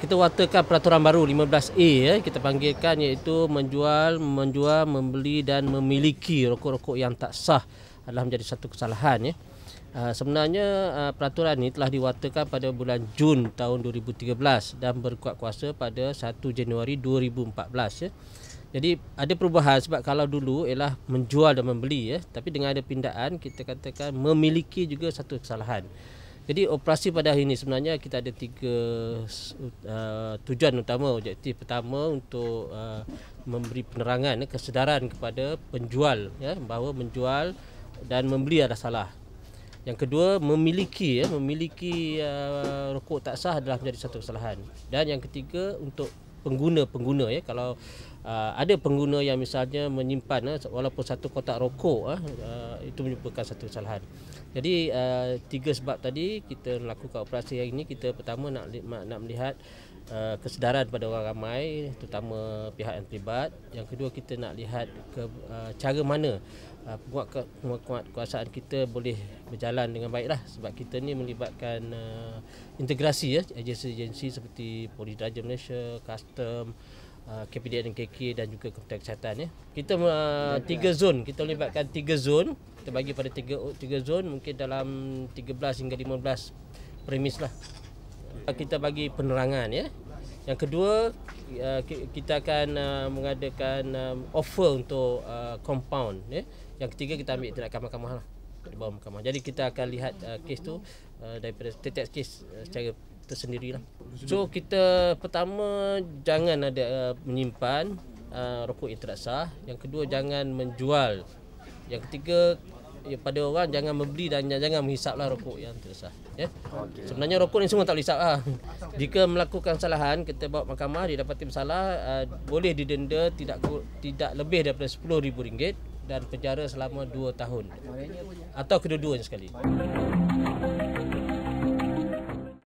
kita watakan peraturan baru 15A ya eh. kita panggilkan iaitu menjual menjual membeli dan memiliki rokok-rokok yang tak sah adalah menjadi satu kesalahan ya sebenarnya ah, peraturan ini telah diwatakan pada bulan Jun tahun 2013 dan berkuat kuasa pada 1 Januari 2014 ya eh. jadi ada perubahan sebab kalau dulu ialah menjual dan membeli ya tapi dengan ada pindaan kita katakan memiliki juga satu kesalahan jadi operasi pada hari ini sebenarnya kita ada tiga uh, tujuan utama. Objektif pertama untuk uh, memberi penerangan eh, kesedaran kepada penjual ya bahawa menjual dan membeli adalah salah. Yang kedua memiliki ya memiliki uh, rokok tak sah adalah menjadi satu kesalahan. Dan yang ketiga untuk pengguna-pengguna ya kalau Ah, ada pengguna yang misalnya menyimpan ah, walaupun satu kotak rokok ah, itu merupakan satu kesalahan. Jadi tiga sebab tadi kita melakukan operasi yang ini kita pertama nak nak melihat kesedaran pada orang ramai terutama pihak yang terlibat. Yang kedua kita nak lihat ke cara mana penguat penguat kekuasaan kita boleh berjalan dengan baiklah sebab kita ni melibatkan integrasi ya agensi-agensi seperti Polis Raja Malaysia, Custom Uh, KPDN dan KK dan juga Kementerian Kesihatan ya. Kita uh, tiga zon, kita melibatkan tiga zon. Kita bagi pada tiga tiga zon mungkin dalam 13 hingga 15 premis lah. Uh, kita bagi penerangan ya. Yang kedua uh, kita akan mengadakan um, offer untuk compound ya. Yang ketiga kita ambil tindakan mahkamah lah. Di bawah mahkamah. Jadi kita akan lihat kes tu daripada tetek kes secara tersendiri lah. So kita pertama jangan ada uh, menyimpan uh, rokok yang tidak sah. Yang kedua jangan menjual. Yang ketiga ya, pada orang jangan membeli dan jangan menghisaplah rokok yang tidak sah. Yeah? Okay. Sebenarnya rokok ini semua tak boleh lah. Jika melakukan kesalahan kita bawa mahkamah Dapat bersalah uh, boleh didenda tidak tidak lebih daripada RM10,000 dan penjara selama 2 tahun atau kedua-duanya sekali.